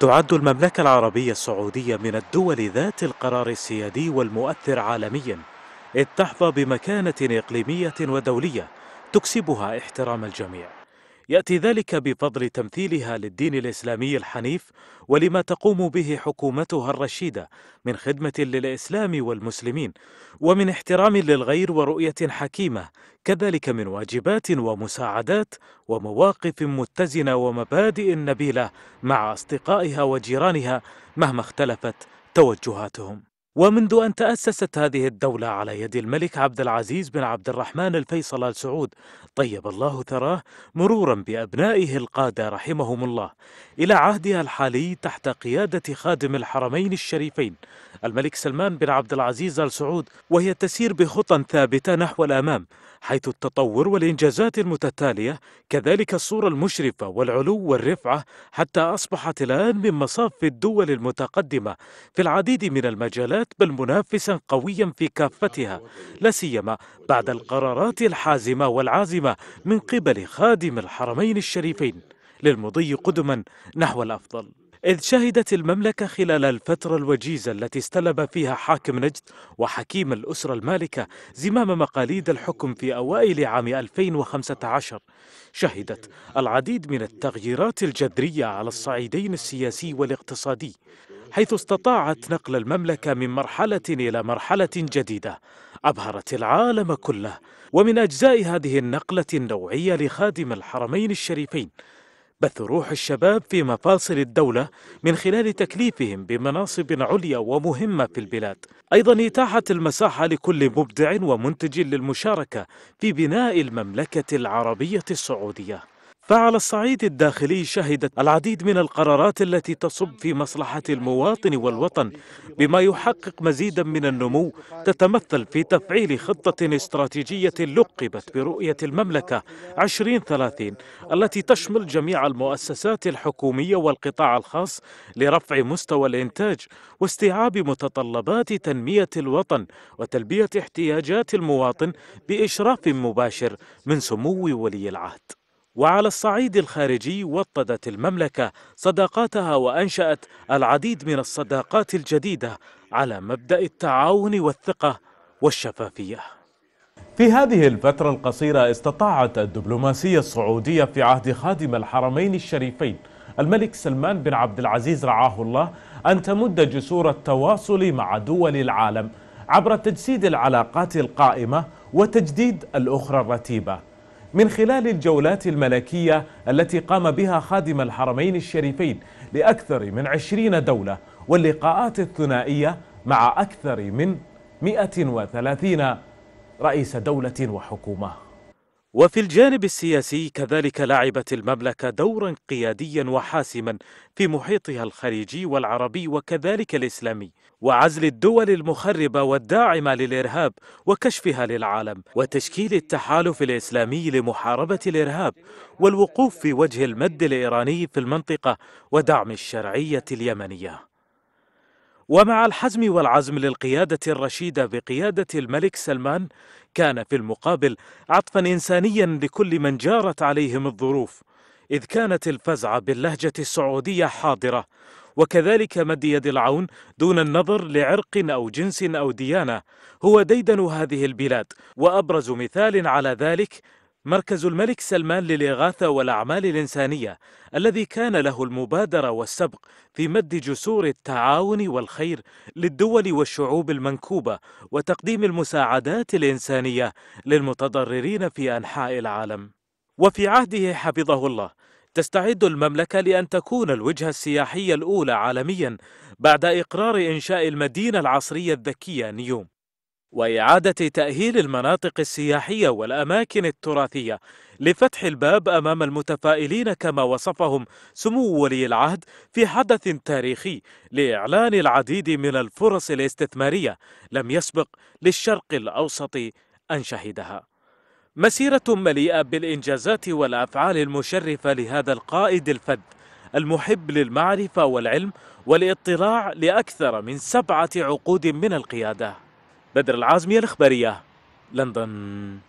تعد المملكة العربية السعودية من الدول ذات القرار السيادي والمؤثر عالميا إذ تحظى بمكانة إقليمية ودولية تكسبها احترام الجميع يأتي ذلك بفضل تمثيلها للدين الإسلامي الحنيف ولما تقوم به حكومتها الرشيدة من خدمة للإسلام والمسلمين ومن احترام للغير ورؤية حكيمة كذلك من واجبات ومساعدات ومواقف متزنة ومبادئ نبيلة مع أصدقائها وجيرانها مهما اختلفت توجهاتهم ومنذ أن تأسست هذه الدولة على يد الملك عبد العزيز بن عبد الرحمن الفيصل آل سعود طيب الله ثراه مرورا بأبنائه القادة رحمهم الله إلى عهدها الحالي تحت قيادة خادم الحرمين الشريفين الملك سلمان بن عبد العزيز آل سعود وهي تسير بخطى ثابتة نحو الأمام حيث التطور والإنجازات المتتالية كذلك الصورة المشرفة والعلو والرفعة حتى أصبحت الآن من مصاف الدول المتقدمة في العديد من المجالات بل منافسا قويا في كافتها لا سيما بعد القرارات الحازمة والعازمة من قبل خادم الحرمين الشريفين للمضي قدما نحو الأفضل إذ شهدت المملكة خلال الفترة الوجيزة التي استلب فيها حاكم نجد وحكيم الأسرة المالكة زمام مقاليد الحكم في أوائل عام 2015 شهدت العديد من التغييرات الجذرية على الصعيدين السياسي والاقتصادي حيث استطاعت نقل المملكة من مرحلة إلى مرحلة جديدة أبهرت العالم كله ومن أجزاء هذه النقلة النوعية لخادم الحرمين الشريفين بث روح الشباب في مفاصل الدولة من خلال تكليفهم بمناصب عليا ومهمة في البلاد أيضا إتاحة المساحة لكل مبدع ومنتج للمشاركة في بناء المملكة العربية السعودية فعلى الصعيد الداخلي شهدت العديد من القرارات التي تصب في مصلحة المواطن والوطن بما يحقق مزيدا من النمو تتمثل في تفعيل خطة استراتيجية لقبت برؤية المملكة 2030 التي تشمل جميع المؤسسات الحكومية والقطاع الخاص لرفع مستوى الإنتاج واستيعاب متطلبات تنمية الوطن وتلبية احتياجات المواطن بإشراف مباشر من سمو ولي العهد وعلى الصعيد الخارجي وطدت المملكة صداقاتها وأنشأت العديد من الصداقات الجديدة على مبدأ التعاون والثقة والشفافية في هذه الفترة القصيرة استطاعت الدبلوماسية السعودية في عهد خادم الحرمين الشريفين الملك سلمان بن عبد العزيز رعاه الله أن تمد جسور التواصل مع دول العالم عبر تجسيد العلاقات القائمة وتجديد الأخرى الرتيبة من خلال الجولات الملكية التي قام بها خادم الحرمين الشريفين لأكثر من عشرين دولة واللقاءات الثنائية مع أكثر من 130 رئيس دولة وحكومة وفي الجانب السياسي كذلك لعبت المملكة دورا قياديا وحاسما في محيطها الخليجي والعربي وكذلك الإسلامي وعزل الدول المخربة والداعمة للإرهاب وكشفها للعالم وتشكيل التحالف الإسلامي لمحاربة الإرهاب والوقوف في وجه المد الإيراني في المنطقة ودعم الشرعية اليمنية ومع الحزم والعزم للقيادة الرشيدة بقيادة الملك سلمان كان في المقابل عطفا إنسانيا لكل من جارت عليهم الظروف إذ كانت الفزعة باللهجة السعودية حاضرة وكذلك مد يد العون دون النظر لعرق أو جنس أو ديانة هو ديدن هذه البلاد وأبرز مثال على ذلك مركز الملك سلمان للإغاثة والأعمال الإنسانية الذي كان له المبادرة والسبق في مد جسور التعاون والخير للدول والشعوب المنكوبة وتقديم المساعدات الإنسانية للمتضررين في أنحاء العالم وفي عهده حفظه الله تستعد المملكة لأن تكون الوجهة السياحية الأولى عالميا بعد إقرار إنشاء المدينة العصرية الذكية نيوم وإعادة تأهيل المناطق السياحية والأماكن التراثية لفتح الباب أمام المتفائلين كما وصفهم سمو ولي العهد في حدث تاريخي لإعلان العديد من الفرص الاستثمارية لم يسبق للشرق الأوسط أن شهدها مسيرة مليئة بالإنجازات والأفعال المشرفة لهذا القائد الفذ المحب للمعرفة والعلم والاطلاع لأكثر من سبعة عقود من القيادة بدر العازمي الإخبارية لندن